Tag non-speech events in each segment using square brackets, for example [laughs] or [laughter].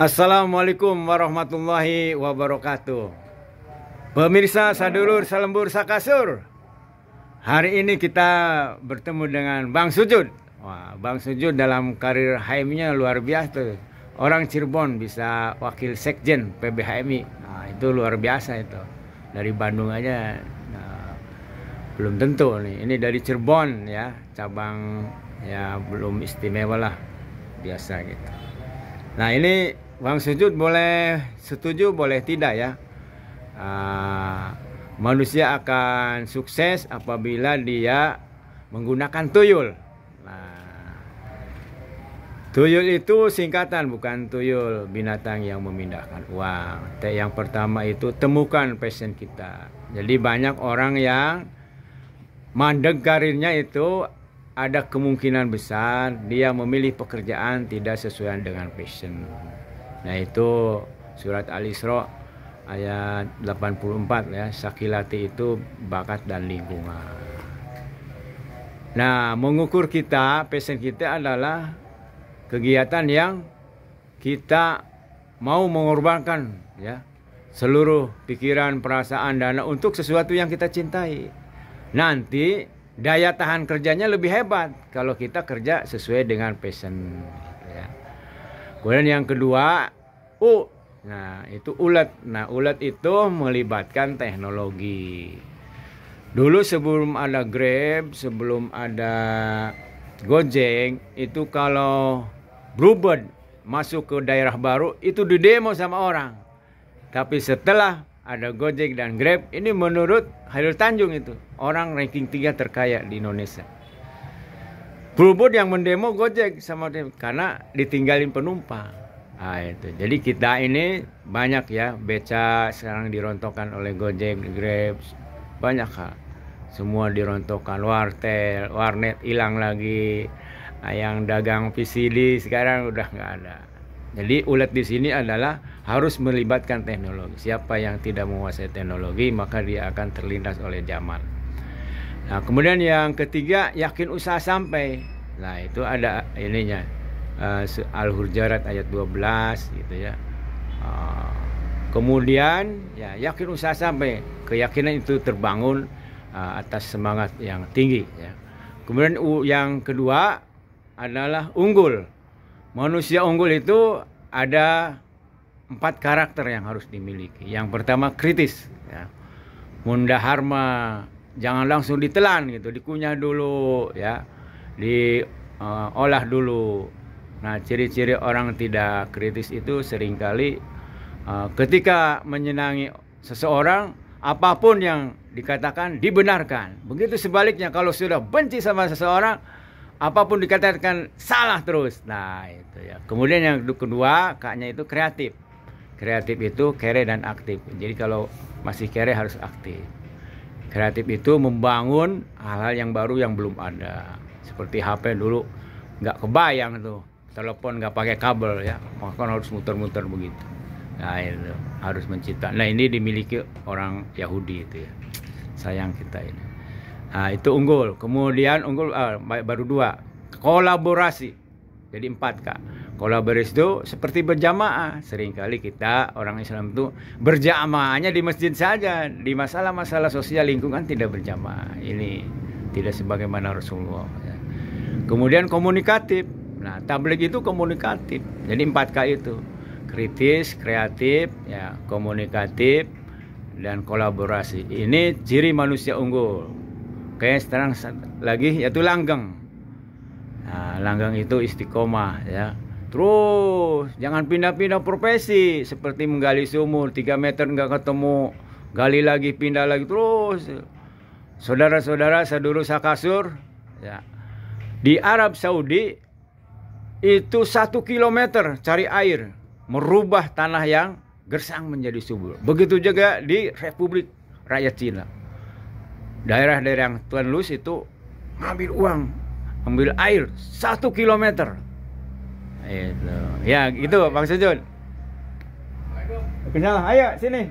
Assalamualaikum warahmatullahi wabarakatuh Pemirsa Sadulur Salembur Sakasur Hari ini kita bertemu dengan Bang Sujud Wah, Bang Sujud dalam karir HMI-nya luar biasa Orang Cirebon bisa wakil sekjen PBHMI nah, Itu luar biasa itu Dari Bandung aja nah, Belum tentu nih Ini dari Cirebon ya Cabang ya belum istimewa lah Biasa gitu Nah ini Bang sujud boleh setuju boleh tidak ya. Uh, manusia akan sukses apabila dia menggunakan tuyul. Nah, tuyul itu singkatan bukan tuyul binatang yang memindahkan uang. yang pertama itu temukan passion kita. Jadi banyak orang yang mandek karirnya itu ada kemungkinan besar dia memilih pekerjaan tidak sesuai dengan passion. Nah itu surat Al-Isra ayat 84 ya sakilati itu bakat dan lingkungan. Nah mengukur kita pesen kita adalah kegiatan yang kita mau mengorbankan ya seluruh pikiran, perasaan, dana untuk sesuatu yang kita cintai. Nanti daya tahan kerjanya lebih hebat kalau kita kerja sesuai dengan pesen. Kemudian yang kedua, U. Nah, itu ulat. Nah, ulat itu melibatkan teknologi. Dulu sebelum ada Grab, sebelum ada Gojek, itu kalau Bluebird masuk ke daerah baru itu didemo sama orang. Tapi setelah ada Gojek dan Grab, ini menurut Hairul Tanjung itu orang ranking 3 terkaya di Indonesia. Bubut yang mendemo Gojek sama dia karena ditinggalin penumpang. Nah, itu. Jadi kita ini banyak ya beca sekarang dirontokkan oleh Gojek, Grab, banyak hal. Semua dirontokkan wartel, warnet hilang lagi. Ah, yang dagang VCD sekarang udah nggak ada. Jadi ulat di sini adalah harus melibatkan teknologi. Siapa yang tidak menguasai teknologi maka dia akan terlindas oleh zaman. Nah, kemudian yang ketiga yakin usaha sampai. Nah, itu ada ininya. Uh, Al-Hurjarat ayat 12 gitu ya. Uh, kemudian ya yakin usaha sampai. Keyakinan itu terbangun uh, atas semangat yang tinggi ya. Kemudian yang kedua adalah unggul. Manusia unggul itu ada empat karakter yang harus dimiliki. Yang pertama kritis, ya. Munda harma, jangan langsung ditelan gitu dikunyah dulu ya diolah eh, uh, dulu nah ciri-ciri orang tidak kritis itu seringkali uh, ketika menyenangi seseorang apapun yang dikatakan dibenarkan begitu sebaliknya kalau sudah benci sama seseorang apapun dikatakan salah terus nah itu ya kemudian yang kedua kaknya itu kreatif kreatif itu kere dan aktif jadi kalau masih kere harus aktif Kreatif itu membangun hal-hal yang baru yang belum ada. Seperti HP dulu nggak kebayang tuh, telepon nggak pakai kabel ya, maka harus muter-muter begitu. Nah, itu harus mencipta. Nah ini dimiliki orang Yahudi itu ya. Sayang kita ini. Nah, itu unggul. Kemudian unggul ah, baru dua kolaborasi jadi empat kak. Kolaboris itu seperti berjamaah. Seringkali kita orang Islam itu berjamaahnya di masjid saja. Di masalah-masalah sosial lingkungan tidak berjamaah. Ini tidak sebagaimana Rasulullah. Ya. Kemudian komunikatif. Nah tablik itu komunikatif. Jadi empat kak itu kritis, kreatif, ya komunikatif dan kolaborasi. Ini ciri manusia unggul. Kayaknya sekarang lagi yaitu langgeng. Nah, langgang itu istiqomah ya. Terus jangan pindah-pindah profesi seperti menggali sumur 3 meter nggak ketemu, gali lagi pindah lagi terus. Saudara-saudara sedulur sakasur ya. Di Arab Saudi itu satu kilometer cari air merubah tanah yang gersang menjadi subur. Begitu juga di Republik Rakyat Cina. Daerah-daerah yang Tuan Lus itu ngambil uang ambil air satu kilometer itu ya gitu Bang Sujun kenal ayo sini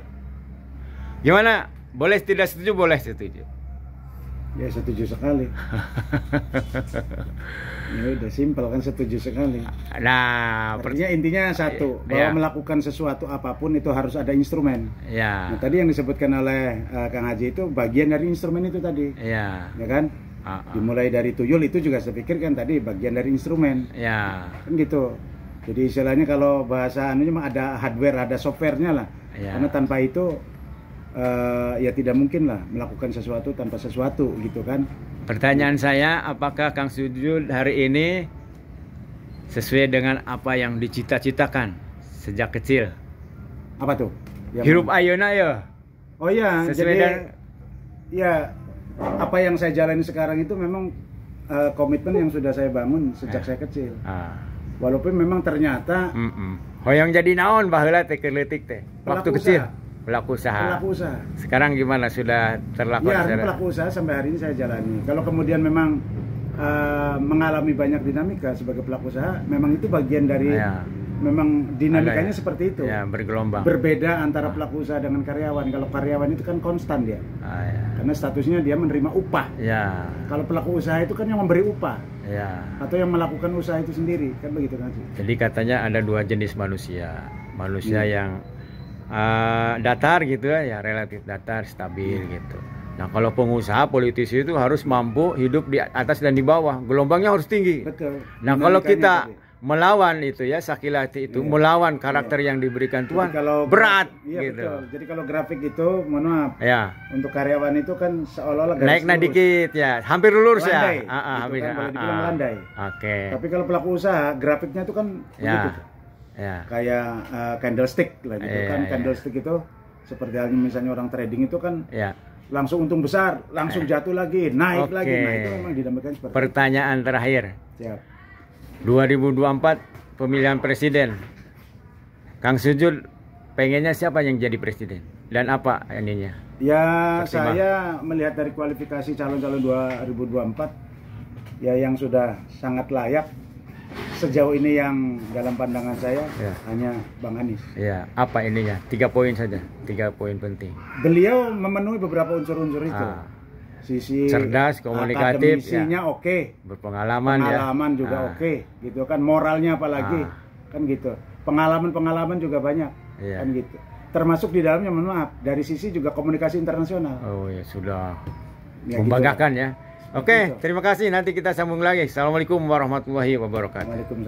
gimana boleh tidak setuju boleh setuju ya setuju sekali [laughs] ya udah simpel kan setuju sekali nah artinya intinya satu ya. bahwa melakukan sesuatu apapun itu harus ada instrumen ya nah, tadi yang disebutkan oleh uh, Kang Haji itu bagian dari instrumen itu tadi ya ya kan Ah, ah. Dimulai dari tuyul itu juga saya pikir kan tadi bagian dari instrumen. Ya. Kan gitu. Jadi istilahnya kalau bahasa anunya ada hardware, ada softwarenya lah. Ya. Karena tanpa itu uh, ya tidak mungkin lah melakukan sesuatu tanpa sesuatu gitu kan. Pertanyaan saya, apakah Kang Sujud hari ini sesuai dengan apa yang dicita-citakan sejak kecil? Apa tuh? Ya, Hirup ayo ya. Oh iya, sesuai jadi dengan... ya apa yang saya jalani sekarang itu memang uh, komitmen yang sudah saya bangun sejak eh. saya kecil. Ah. Walaupun memang ternyata mm -mm. Hoyong jadi naon bahula teh keletik teh. Waktu usaha. kecil pelaku usaha. Pelaku usaha. Sekarang gimana sudah terlaku? Ya, secara... pelaku usaha sampai hari ini saya jalani. Kalau kemudian memang uh, mengalami banyak dinamika sebagai pelaku usaha, memang itu bagian dari ya memang dinamikanya ya? seperti itu. Ya, bergelombang. Berbeda antara ah. pelaku usaha dengan karyawan. Kalau karyawan itu kan konstan dia. Ah, ya. Karena statusnya dia menerima upah. Ya. Kalau pelaku usaha itu kan yang memberi upah. Ya. Atau yang melakukan usaha itu sendiri, kan begitu kan sih. Jadi katanya ada dua jenis manusia. Manusia hmm. yang uh, datar gitu ya, ya, relatif datar, stabil hmm. gitu. Nah, kalau pengusaha politisi itu harus mampu hidup di atas dan di bawah. Gelombangnya harus tinggi. Betul. Nah, Dinamikanya kalau kita melawan itu ya hati itu yeah. melawan karakter yeah. yang diberikan Tuhan jadi kalau berat iya, gitu. Betul. Jadi kalau grafik itu mohon maaf. Ya. Untuk karyawan itu kan seolah-olah naik naik dikit ya, hampir lurus ya. Ah, ah, gitu hampir kan, ah, Oke. Tapi kalau pelaku usaha grafiknya itu kan ya. begitu. Ya. Kayak eh, candlestick lah gitu eh, kan. Ya. Candlestick itu seperti misalnya orang trading itu kan ya langsung untung besar, langsung eh. jatuh lagi, naik lagi. Nah, itu memang dinamakan seperti Pertanyaan terakhir. Siap. 2024 pemilihan presiden. Kang Sujud pengennya siapa yang jadi presiden dan apa ininya? Ya saya melihat dari kualifikasi calon-calon 2024 ya yang sudah sangat layak sejauh ini yang dalam pandangan saya ya. hanya Bang Anies. Ya, apa ininya? Tiga poin saja, tiga poin penting. Beliau memenuhi beberapa unsur-unsur itu. Ah sisi cerdas eh, komunikatif ya. oke okay. berpengalaman ya. pengalaman ya. juga ah. oke gitu kan moralnya apalagi ah. kan gitu pengalaman pengalaman juga banyak iya. kan gitu termasuk di dalamnya mohon maaf dari sisi juga komunikasi internasional oh ya sudah ya, gitu. membanggakan gitu. ya oke okay, gitu. terima kasih nanti kita sambung lagi assalamualaikum warahmatullahi wabarakatuh